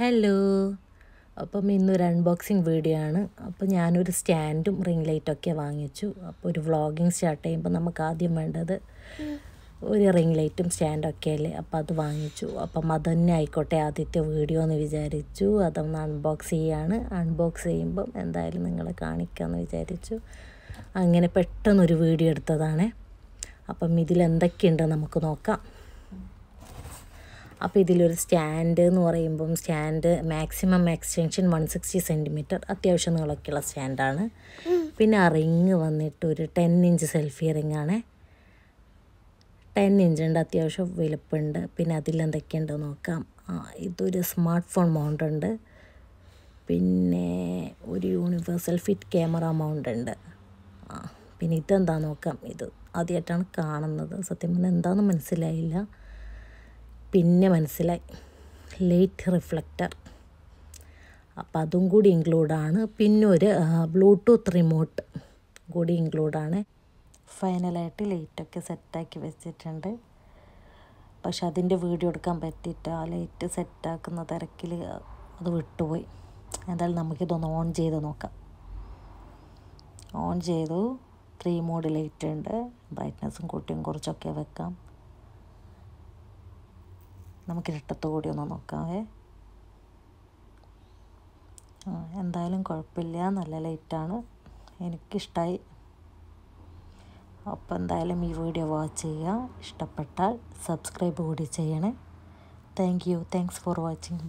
hello അപ്പം ഇന്നൊരു unboxing video ആണ് അപ്പം ഞാനൊരു സ്റ്റാൻഡും റിംഗ് ലൈറ്റൊക്കെ വാങ്ങിച്ചു അപ്പോൾ ഒരു വ്ളോഗിങ് സ്റ്റാർട്ട് ചെയ്യുമ്പോൾ നമുക്ക് ആദ്യം വേണ്ടത് ഒരു റിംഗ് ലൈറ്റും സ്റ്റാൻഡൊക്കെ അല്ലേ അപ്പം അത് വാങ്ങിച്ചു അപ്പം അത് തന്നെ ആയിക്കോട്ടെ ആദ്യത്തെ വീഡിയോ എന്ന് വിചാരിച്ചു അതൊന്ന് അൺബോക്സ് ചെയ്യാണ് അൺബോക്സ് ചെയ്യുമ്പം എന്തായാലും നിങ്ങളെ കാണിക്കാമെന്ന് വിചാരിച്ചു അങ്ങനെ പെട്ടെന്നൊരു വീഡിയോ എടുത്തതാണ് അപ്പം ഇതിലെന്തൊക്കെയുണ്ട് നമുക്ക് നോക്കാം അപ്പോൾ ഇതിലൊരു സ്റ്റാൻഡ് എന്ന് പറയുമ്പം stand maximum extension one sixty centimetre അത്യാവശ്യം നീളമൊക്കെയുള്ള സ്റ്റാൻഡാണ് പിന്നെ ആ റിങ് വന്നിട്ട് ഒരു ടെൻ ഇഞ്ച് സെൽഫി റിങ്ങാണ് ടെൻ ഇഞ്ചുണ്ട് അത്യാവശ്യം വലുപ്പമുണ്ട് പിന്നെ അതിലെന്തൊക്കെയുണ്ട് നോക്കാം ഇതൊരു സ്മാർട്ട് ഫോൺ മൗണ്ട് ഉണ്ട് പിന്നെ ഒരു യൂണിവേഴ്സൽ ഫിറ്റ് ക്യാമറ മൗണ്ട് ഉണ്ട് പിന്നെ ഇതെന്താ നോക്കാം ഇത് ആദ്യമായിട്ടാണ് കാണുന്നത് സത്യം പറഞ്ഞാൽ എന്താണെന്ന് മനസ്സിലായില്ല പിന്നെ മനസ്സിലായി ലൈറ്റ് റിഫ്ലക്റ്റർ അപ്പം അതും കൂടി ഇൻക്ലൂഡാണ് പിന്നെ ഒരു ബ്ലൂടൂത്ത് റിമോട്ട് കൂടി ഇൻക്ലൂഡാണ് ഫൈനലായിട്ട് ലൈറ്റൊക്കെ സെറ്റാക്കി വെച്ചിട്ടുണ്ട് പക്ഷെ അതിൻ്റെ വീഡിയോ എടുക്കാൻ പറ്റിയിട്ട് ആ ലൈറ്റ് സെറ്റാക്കുന്ന തിരക്കിൽ അത് വിട്ടുപോയി എന്തായാലും നമുക്കിതൊന്ന് ഓൺ ചെയ്ത് നോക്കാം ഓൺ ചെയ്തു ത്രീ മോഡ് ലൈറ്റ് ഉണ്ട് ബ്രൈറ്റ്നസ്സും കൂട്ടിയും കുറച്ചൊക്കെ വെക്കാം നമുക്ക് ഇരട്ടത്തോടി ഒന്ന് നോക്കാവേ എന്തായാലും കുഴപ്പമില്ല നല്ല ലൈറ്റാണ് എനിക്കിഷ്ടമായി അപ്പോൾ എന്തായാലും ഈ വീഡിയോ വാച്ച് ചെയ്യുക ഇഷ്ടപ്പെട്ടാൽ സബ്സ്ക്രൈബ് കൂടി ചെയ്യണേ thank you thanks for watching